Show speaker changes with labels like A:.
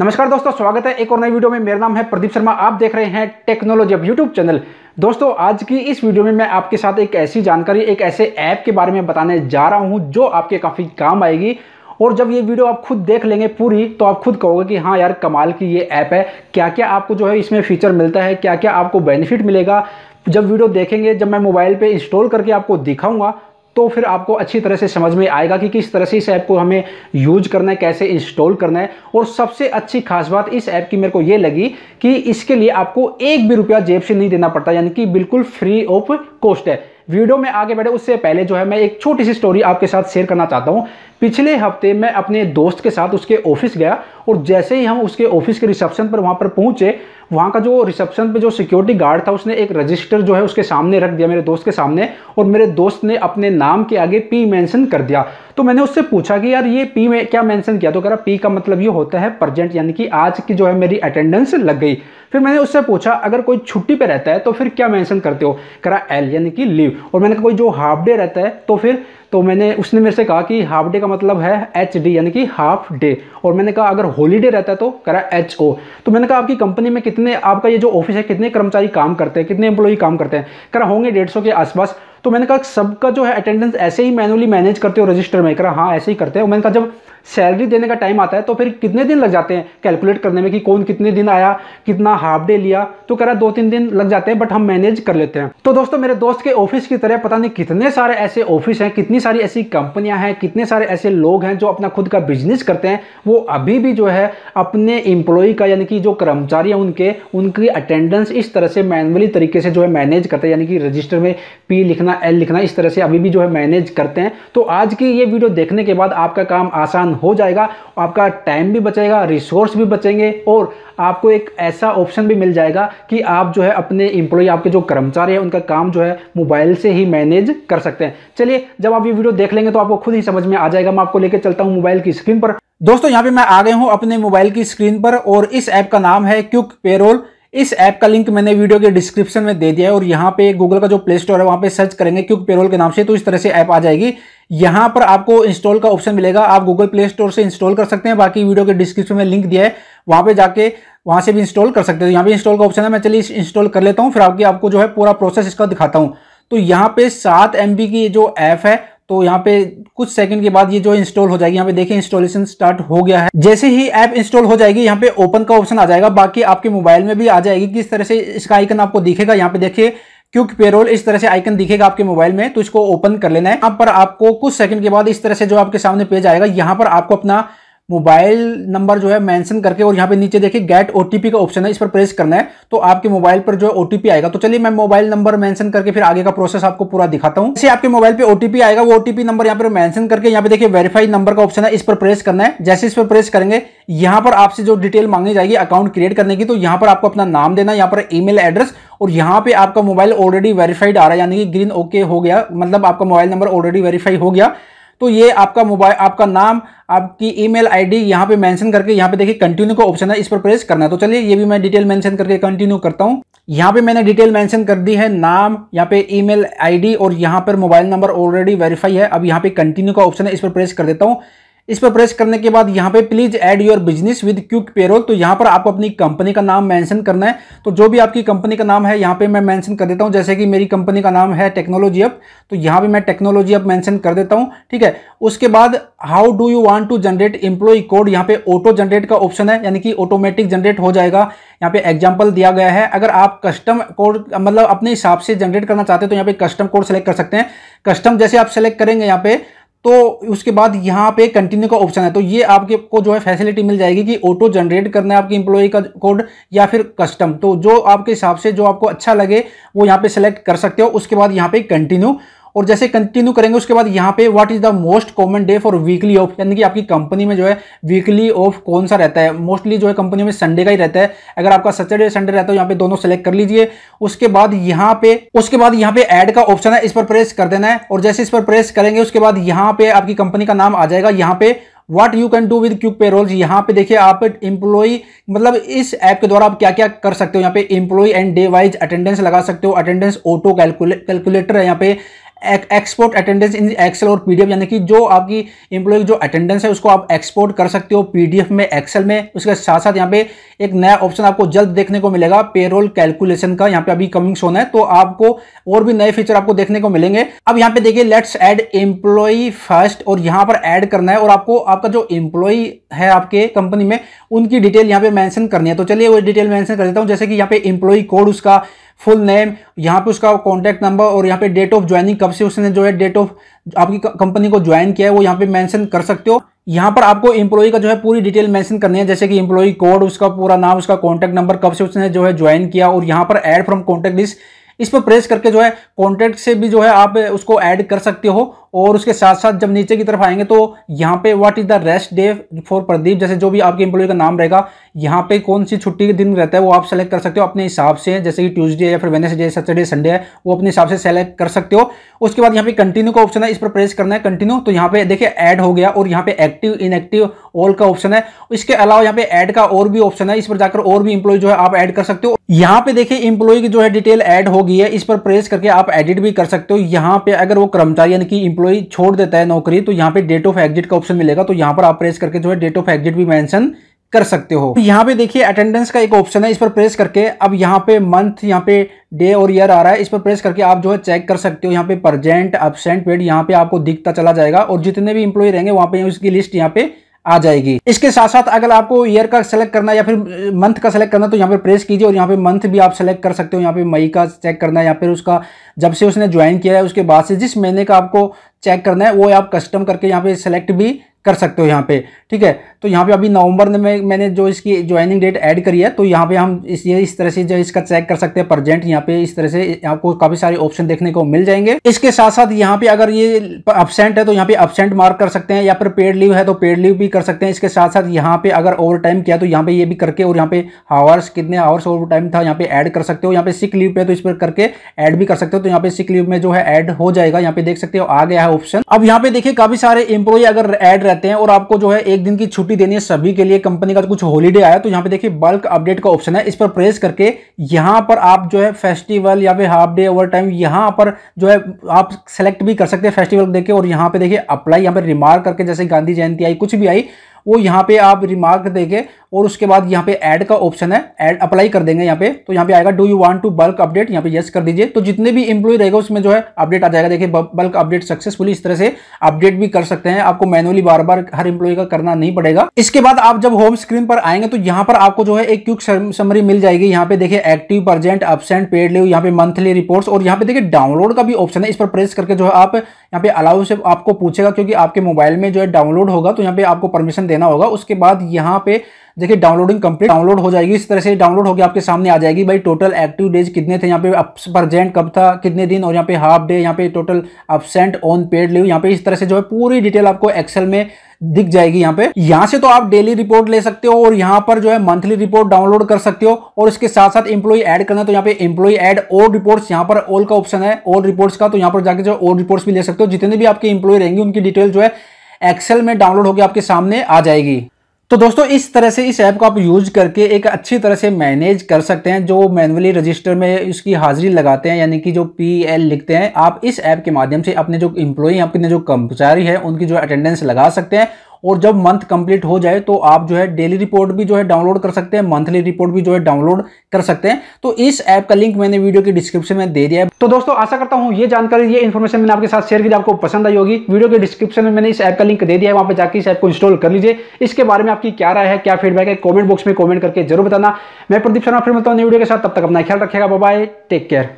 A: नमस्कार दोस्तों स्वागत है एक और नई वीडियो में मेरा नाम है प्रदीप शर्मा आप देख रहे हैं टेक्नोलॉजी अब यूट्यूब चैनल दोस्तों आज की इस वीडियो में मैं आपके साथ एक ऐसी जानकारी एक ऐसे ऐप के बारे में बताने जा रहा हूं जो आपके काफ़ी काम आएगी और जब ये वीडियो आप खुद देख लेंगे पूरी तो आप खुद कहोगे कि हाँ यार कमाल की ये ऐप है क्या क्या आपको जो है इसमें फीचर मिलता है क्या क्या आपको बेनिफिट मिलेगा जब वीडियो देखेंगे जब मैं मोबाइल पे इंस्टॉल करके आपको दिखाऊंगा तो फिर आपको अच्छी तरह से समझ में आएगा कि किस तरह से इस ऐप को हमें यूज करना है कैसे इंस्टॉल करना है और सबसे अच्छी खास बात इस ऐप की मेरे को ये लगी कि इसके लिए आपको एक भी रुपया जेब से नहीं देना पड़ता यानी कि बिल्कुल फ्री ऑफ कॉस्ट है वीडियो में आगे बढ़े उससे पहले जो है मैं एक छोटी सी स्टोरी आपके साथ शेयर करना चाहता हूँ पिछले हफ्ते मैं अपने दोस्त के साथ उसके ऑफिस गया और जैसे ही हम उसके ऑफिस के रिसेप्शन पर वहाँ पर पहुँचे वहाँ का जो रिसेप्शन पे जो सिक्योरिटी गार्ड था उसने एक रजिस्टर जो है उसके सामने रख दिया मेरे दोस्त के सामने और मेरे दोस्त ने अपने नाम के आगे पी मेंशन कर दिया तो मैंने उससे पूछा कि यार ये पी में क्या मेंशन किया तो कह रहा पी का मतलब ये होता है प्रजेंट यानी कि आज की जो है मेरी अटेंडेंस लग गई फिर मैंने उससे पूछा अगर कोई छुट्टी पे रहता है तो फिर क्या मैंशन करते हो करा एल यानी कि लीव और मैंने कहा कोई जो हाफ डे रहता है तो फिर तो मैंने उसने मेरे से कहा कि हाफ डे का मतलब है एच डी यानी कि हाफ डे और मैंने कहा अगर हॉलीडे रहता है तो करा एच ओ तो मैंने कहा आपकी कंपनी में कितने आपका ये जो ऑफिस है कितने कर्मचारी काम करते हैं कितने एम्प्लॉई काम करते हैं करा होंगे डेढ़ सौ के आसपास तो मैंने कहा सबका जो है अटेंडेंस ऐसे ही मैनुअली मैनेज करते हो रजिस्टर में करा हाँ ऐसे ही करते हैं मैंने कहा जब सैलरी देने का टाइम आता है तो फिर कितने दिन लग जाते हैं कैलकुलेट करने में कि कौन कितने दिन आया कितना हाफ डे लिया तो कह रहा दो तीन दिन लग जाते हैं बट हम मैनेज कर लेते हैं तो दोस्तों मेरे दोस्त के ऑफिस की तरह पता नहीं कितने सारे ऐसे ऑफिस हैं कितनी सारी ऐसी कंपनियां हैं कितने सारे ऐसे लोग हैं जो अपना खुद का बिजनेस करते हैं वो अभी भी जो है अपने इंप्लॉई का यानी कि जो कर्मचारी हैं उनके उनकी अटेंडेंस इस तरह से मैनुअली तरीके से जो है मैनेज करते हैं यानी कि रजिस्टर में पी लिखना एल लिखना इस तरह से अभी भी जो है मैनेज करते हैं तो आज की ये वीडियो देखने के बाद आपका काम आसान हो जाएगा आपका टाइम भी बचेगा रिसोर्स भी बचेंगे और आपको एक ऐसा ऑप्शन भी मिल जाएगा कि आप जो है अपने इम्प्लॉय आपके जो कर्मचारी हैं उनका काम जो है मोबाइल से ही मैनेज कर सकते हैं चलिए जब आप ये वीडियो देख लेंगे तो आपको खुद ही समझ में आ जाएगा मैं आपको लेकर चलता हूँ मोबाइल की स्क्रीन पर दोस्तों यहाँ पे मैं आ गए हूँ अपने मोबाइल की स्क्रीन पर और इस ऐप का नाम है क्यूक पेरोल इस ऐप का लिंक मैंने वीडियो के डिस्क्रिप्शन में दे दिया है और यहाँ पे गूगल का जो प्ले स्टोर है वहाँ पे सर्च करेंगे क्यूक पेरोल के नाम से तो इस तरह से ऐप आ जाएगी यहां पर आपको इंस्टॉल का ऑप्शन मिलेगा आप गूगल प्ले स्टोर से इंस्टॉल कर सकते हैं बाकी वीडियो के डिस्क्रिप्शन में लिंक दिया है वहां पे जाके वहां से भी इंस्टॉल कर सकते हैं तो यहाँ पे इंस्टॉल का ऑप्शन है मैं चलिए इंस्टॉल कर लेता हूँ फिर आपकी आपको जो है पूरा प्रोसेस इसका दिखाता हूँ तो यहाँ पे सात एम की जो ऐप है तो यहाँ पे कुछ सेकंड के बाद ये जो इंस्टॉल हो जाएगी यहाँ पे देखिए इंस्टॉलेशन स्टार्ट हो गया है जैसे ही ऐप इंस्टॉल हो जाएगी यहाँ पे ओपन का ऑप्शन आ जाएगा बाकी आपके मोबाइल में भी आ जाएगी किस तरह से इसका आइकन आपको दिखेगा यहाँ पे देखिए क्योंकि पेरोल इस तरह से आइकन दिखेगा आपके मोबाइल में तो इसको ओपन कर लेना है यहाँ पर आपको कुछ सेकंड के बाद इस तरह से जो आपके सामने पेज आएगा यहाँ पर आपको अपना मोबाइल नंबर जो है मेंशन करके और यहाँ पे नीचे देखिए गेट ओटीपी का ऑप्शन है इस पर प्रेस करना है तो आपके मोबाइल पर जो है ओटीपी आएगा तो चलिए मैं मोबाइल नंबर मेंशन करके फिर आगे का प्रोसेस आपको पूरा दिखाता हूँ जैसे आपके मोबाइल पे ओटीपी आएगा वो ओटीपी नंबर यहाँ पर मेंशन करके यहाँ पे देखिए वेरीफाई नंबर का ऑप्शन है इस पर प्रेस करना है जैसे इस पर प्रेस करेंगे यहाँ पर आपसे जो डिटेल मांगी जाएगी अकाउंट क्रिएट करने की तो यहाँ पर आपको अपना नाम देना यहाँ पर ईमेल एड्रेस और यहाँ पे आपका मोबाइल ऑलरेडी वेरीफाइड आ रहा है यानी कि ग्रीन ओके हो गया मतलब आपका मोबाइल नंबर ऑलरेडी वेरीफाई हो गया तो ये आपका मोबाइल आपका नाम आपकी ईमेल आईडी यहाँ पे मेंशन करके यहाँ पे देखिए कंटिन्यू का ऑप्शन है इस पर प्रेस करना है तो चलिए ये भी मैं डिटेल मेंशन करके कंटिन्यू करता हूँ यहाँ पे मैंने डिटेल मेंशन कर दी है नाम यहाँ पे ईमेल आईडी और यहाँ पर मोबाइल नंबर ऑलरेडी वेरीफाई है अब यहाँ पे कंटिन्यू का ऑप्शन है इस पर प्रेस कर देता हूँ इस पर प्रेस करने के बाद यहाँ पे please add your business with quick payroll तो यहाँ पर आपको अपनी कंपनी का नाम मेंशन करना है तो जो भी आपकी कंपनी का नाम है यहाँ पे मैं मेंशन कर देता हूँ जैसे कि मेरी कंपनी का नाम है टेक्नोलॉजी अप तो यहाँ पे मैं टेक्नोलॉजी अप मेंशन कर देता हूँ ठीक है उसके बाद how do you want to generate employee code यहाँ पे ऑटो जनरेट का ऑप्शन है यानी कि ऑटोमेटिक जनरेट हो जाएगा यहाँ पे एग्जाम्पल दिया गया है अगर आप कस्टम कोड मतलब अपने हिसाब से जनरेट करना चाहते हैं तो यहाँ पे कस्टम कोड सेलेक्ट कर सकते हैं कस्टम जैसे आप सेलेक्ट करेंगे यहाँ पे तो उसके बाद यहाँ पे कंटिन्यू का ऑप्शन है तो ये आपके को जो है फैसिलिटी मिल जाएगी कि ऑटो जनरेट करना है आपके इंप्लॉई का कोड या फिर कस्टम तो जो आपके हिसाब से जो आपको अच्छा लगे वो यहाँ पे सेलेक्ट कर सकते हो उसके बाद यहाँ पे कंटिन्यू और जैसे कंटिन्यू करेंगे उसके बाद यहाँ पे what is the most common day for weekly off यानी कि आपकी कंपनी में जो है वीकली ऑफ कौन सा रहता है मोस्टली जो है कंपनी में संडे का ही रहता है अगर आपका सैटरडे संडे रहता है तो यहाँ पे दोनों सेलेक्ट कर लीजिए उसके बाद यहाँ पे उसके बाद यहाँ पे एड का ऑप्शन है इस पर प्रेस कर देना है और जैसे इस पर प्रेस करेंगे उसके बाद यहाँ पे आपकी कंपनी का नाम आ जाएगा यहाँ पे what you can do with quick payrolls यहाँ पे देखिए आप इंप्लॉई मतलब इस ऐप के द्वारा आप क्या क्या कर सकते हो यहाँ पे employee and day wise attendance लगा सकते हो अटेंडेंस ऑटो कैलकुलेटर है यहाँ पे एक्सपोर्ट अटेंडेंस इन एक्सेल और पीडीएफ यानी कि जो आपकी इंप्लॉय की जो अटेंडेंस है उसको आप एक्सपोर्ट कर सकते हो पीडीएफ में एक्सेल में उसके साथ साथ यहाँ पे एक नया ऑप्शन आपको जल्द देखने को मिलेगा पेरोल कैलकुलेशन का यहाँ पे अभी कमिंग सोन है तो आपको और भी नए फीचर आपको देखने को मिलेंगे अब यहाँ पे देखिए लेट्स एड एम्प्लॉई फर्स्ट और यहाँ पर एड करना है और आपको आपका जो एम्प्लॉय है आपके कंपनी में उनकी डिटेल यहाँ पे मैंशन करनी है तो चलिए वो डिटेल मैंशन कर देता हूँ जैसे कि यहाँ पे एम्प्लॉय कोड उसका फुल नेम यहाँ पे उसका कॉन्टैक्ट नंबर और यहाँ पे डेट ऑफ ज्वाइनिंग कब से उसने जो है डेट ऑफ आपकी कंपनी को ज्वाइन किया है वो यहाँ पे मेंशन कर सकते हो यहाँ पर आपको इम्प्लॉई का जो है पूरी डिटेल मेंशन करनी है जैसे कि इम्प्लॉई कोड उसका पूरा नाम उसका कॉन्टैक्ट नंबर कब से उसने जो है ज्वाइन किया और यहाँ पर एड फ्रॉम कॉन्टैक्ट लिस्ट इस पर प्रेस करके जो है कॉन्टैक्ट से भी जो है आप उसको ऐड कर सकते हो और उसके साथ साथ जब नीचे की तरफ आएंगे तो यहाँ पे what is the rest day for Pradeep जैसे जो भी आपके एम्प्लॉय का नाम रहेगा यहाँ पे कौन सी छुट्टी के दिन रहता है वो आप सेलेक्ट कर सकते हो अपने हिसाब से जैसे कि ट्यूसडे या फिर वेनेसडे सैटरडे संडे है वो अपने हिसाब से सेलेक्ट कर सकते हो उसके बाद यहाँ पे कंटिन्यू का ऑप्शन है इस पर प्रेस करना है कंटिन्यू तो यहाँ पे देखिए ऐड हो गया और यहाँ पे एक्टिव इनएक्टिव ऑल का ऑप्शन है इसके अलावा यहाँ पे ऐड का और भी ऑप्शन है इस पर जाकर और भी इंप्लॉय जो है आप ऐड कर सकते हो यहाँ पे देखिए इंप्लॉय की जो है डिटेल ऐड हो गई है इस पर प्रेस करके आप एडिट भी कर सकते हो यहाँ पे अगर वो कर्मचारी यानी कि इंप्लॉय छोड़ देता है नौकरी तो यहाँ पे डेट ऑफ एग्जिट का ऑप्शन मिलेगा तो यहाँ पर आप प्रेस करके जो है डेट ऑफ एग्जिट भी मैंशन कर सकते हो यहाँ पे देखिए अटेंडेंस का एक ऑप्शन है इस पर प्रेस करके अब यहाँ पे मंथ यहाँ पे डे और ईयर आ रहा है इस पर प्रेस करके आप जो है चेक कर सकते हो यहाँ पे प्रजेंट एबसेंट पेड यहाँ पे आपको दिखता चला जाएगा और जितने भी इंप्लॉय रहेंगे वहाँ पे उसकी लिस्ट यहाँ पे आ जाएगी इसके साथ साथ अगर आपको ईयर का सेलेक्ट करना है या फिर मंथ का सेलेक्ट करना है तो यहाँ पे प्रेस कीजिए और यहाँ पे मंथ भी आप सेलेक्ट कर सकते हो यहाँ पे मई का चेक करना है या फिर उसका जब से उसने ज्वाइन किया है उसके बाद से जिस महीने का आपको चेक करना है वो आप कस्टम करके यहाँ पे सेलेक्ट भी कर सकते हो यहाँ पे ठीक है तो यहाँ पे अभी नवंबर में मैंने जो इसकी ज्वाइनिंग डेट ऐड करी है तो यहाँ पे हम इस ये इस तरह से जो इसका चेक कर सकते हैं प्रजेंट यहाँ पे इस तरह से आपको काफी सारे ऑप्शन देखने को मिल जाएंगे इसके साथ साथ यहाँ पे अगर ये अपसेंट है तो यहाँ पे अपसेंट मार्क कर सकते हैं या फिर पेड लीव है तो पेड लीव भी कर सकते हैं इसके साथ साथ यहाँ पे अगर ओवर टाइम किया तो यहाँ पे ये भी करके और यहाँ पे आवर्स कितने आवर्स ओवर टाइम था यहाँ पे एड कर सकते हो यहाँ पे सिक लीव पे तो इस पर करके एड भी कर सकते हो तो यहाँ पे सिक लीव में जो है एड हो जाएगा यहाँ पे देख सकते हो आ गया है ऑप्शन अब यहाँ पे देखिए काफी सारे इंप्लॉय अगर एड रहते हैं और आपको जो है एक दिन की छुट्टी देनी है सभी के लिए कंपनी का तो कुछ हॉलीडे आया तो यहाँ पे देखिए बल्क अपडेट का ऑप्शन है इस पर प्रेस करके यहाँ पर आप जो है फेस्टिवल या फिर हाफ डे ओवर टाइम यहाँ पर जो है आप सेलेक्ट भी कर सकते हैं फेस्टिवल देखे और यहाँ पे देखिए अप्लाई यहाँ पर रिमार्क करके जैसे गांधी जयंती आई कुछ भी आई वो यहाँ पे आप रिमार्क देके और उसके बाद यहाँ पे ऐड का ऑप्शन है ऐड अप्लाई कर देंगे यहाँ पे तो यहाँ पे आएगा do you want to bulk update यहाँ पे यस कर दीजिए तो जितने भी इंप्लॉय रहेगा उसमें जो है अपडेट आ जाएगा देखिए बल्क अपडेट सक्सेसफुली इस तरह से अपडेट भी कर सकते हैं आपको मैनुअली बार बार हर इंप्लॉय का करना नहीं पड़ेगा इसके बाद आप जब होम स्क्रीन पर आएंगे तो यहाँ पर आपको जो है एक क्यूक समरी मिल जाएगी यहाँ पे देखिए active present absent paid leave यहाँ पे मंथली रिपोर्ट्स और यहाँ पे देखिए डाउनलोड का भी ऑप्शन है इस पर प्रेस करके जो है आप यहाँ पे अलाउ से आपको पूछेगा क्योंकि आपके मोबाइल में जो है डाउनलोड होगा तो यहाँ पे आपको परमिशन देना होगा उसके बाद यहाँ पे देखिए डाउनलोडिंग कंप्लीट डाउनलोड हो जाएगी इस तरह से डाउनलोड होकर आपके सामने आ जाएगी भाई टोटल एक्टिव डेज कितने थे यहाँ पे प्रजेंट कब था कितने दिन और यहाँ पे हाफ डे यहाँ पे total absent on paid leave यहाँ पे इस तरह से जो है पूरी डिटेल आपको एक्सेल में दिख जाएगी यहाँ पे यहाँ से तो आप डेली रिपोर्ट ले सकते हो और यहाँ पर जो है मंथली रिपोर्ट डाउनलोड कर सकते हो और इसके साथ साथ एम्प्लॉय ऐड करना तो यहाँ पे एम्प्लॉय ऐड और रिपोर्ट्स यहाँ पर ऑल का ऑप्शन है ऑल रिपोर्ट्स का तो यहाँ पर जाके जो ऑल रिपोर्ट्स भी ले सकते हो जितने भी आपके एम्प्लॉय रहेंगे उनकी डिटेल जो है एक्सेल में डाउनलोड होकर आपके सामने आ जाएगी तो दोस्तों इस तरह से इस ऐप को आप यूज करके एक अच्छी तरह से मैनेज कर सकते हैं जो मैनुअली रजिस्टर में उसकी हाजिरी लगाते हैं यानी कि जो पी एल लिखते हैं आप इस ऐप के माध्यम से अपने जो इम्प्लॉई अपने जो कर्मचारी है उनकी जो अटेंडेंस लगा सकते हैं और जब मंथ कंप्लीट हो जाए तो आप जो है डेली रिपोर्ट भी जो है डाउनलोड कर सकते हैं मंथली रिपोर्ट भी जो है डाउनलोड कर सकते हैं तो इस ऐप का लिंक मैंने वीडियो के डिस्क्रिप्शन में दे दिया है तो दोस्तों आशा करता हूं ये जानकारी ये इन्फॉर्मेशन मैंने आपके साथ शेयर की आपको पसंद आई होगी वीडियो के डिस्क्रिप्शन में मैंने इस ऐप का लिंक दे दिया है वहां पर जाकर इस ऐप को इंस्टॉल कर लीजिए इसके बारे में आपकी क्या राय है क्या फीडबैक है कॉमेंट बॉक्स में कॉमेंट करके जरूर बताना मैं प्रदीप शर्मा फिर मतलब हूँ वीडियो के साथ तब तक अपना ख्याल रखेगा बाय टेक केयर